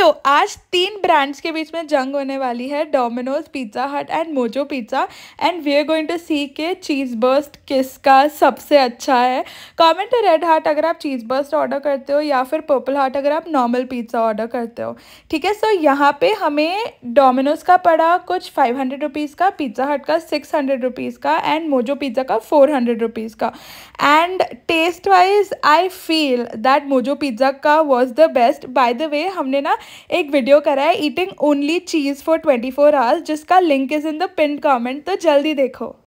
सो so, आज तीन brands के बीच में जंग होने वाली है Domino's Pizza Hut and Mojo Pizza and we are going to see के चीज़ बर्स्ट किसका सबसे अच्छा है कमेंट रेड हार्ट अगर आप चीज़ बर्स्ट ऑर्डर करते हो या फिर पर्पल हार्ट अगर आप नॉर्मल पिज़्ज़ा ऑर्डर करते हो ठीक है सो यहाँ पे हमें डोमिनोज का पड़ा कुछ फाइव हंड्रेड रुपीज़ का पिज़्ज़ा हट का सिक्स हंड्रेड रुपीज़ का एंड मोजो पिज़्ज़ा का फोर हंड्रेड रुपीज़ का and taste wise I feel that Mojo Pizza का was the best by the way हमने ना एक वीडियो करा है eating only cheese for twenty four hours जिसका link is in the pin comment तो जल्दी देखो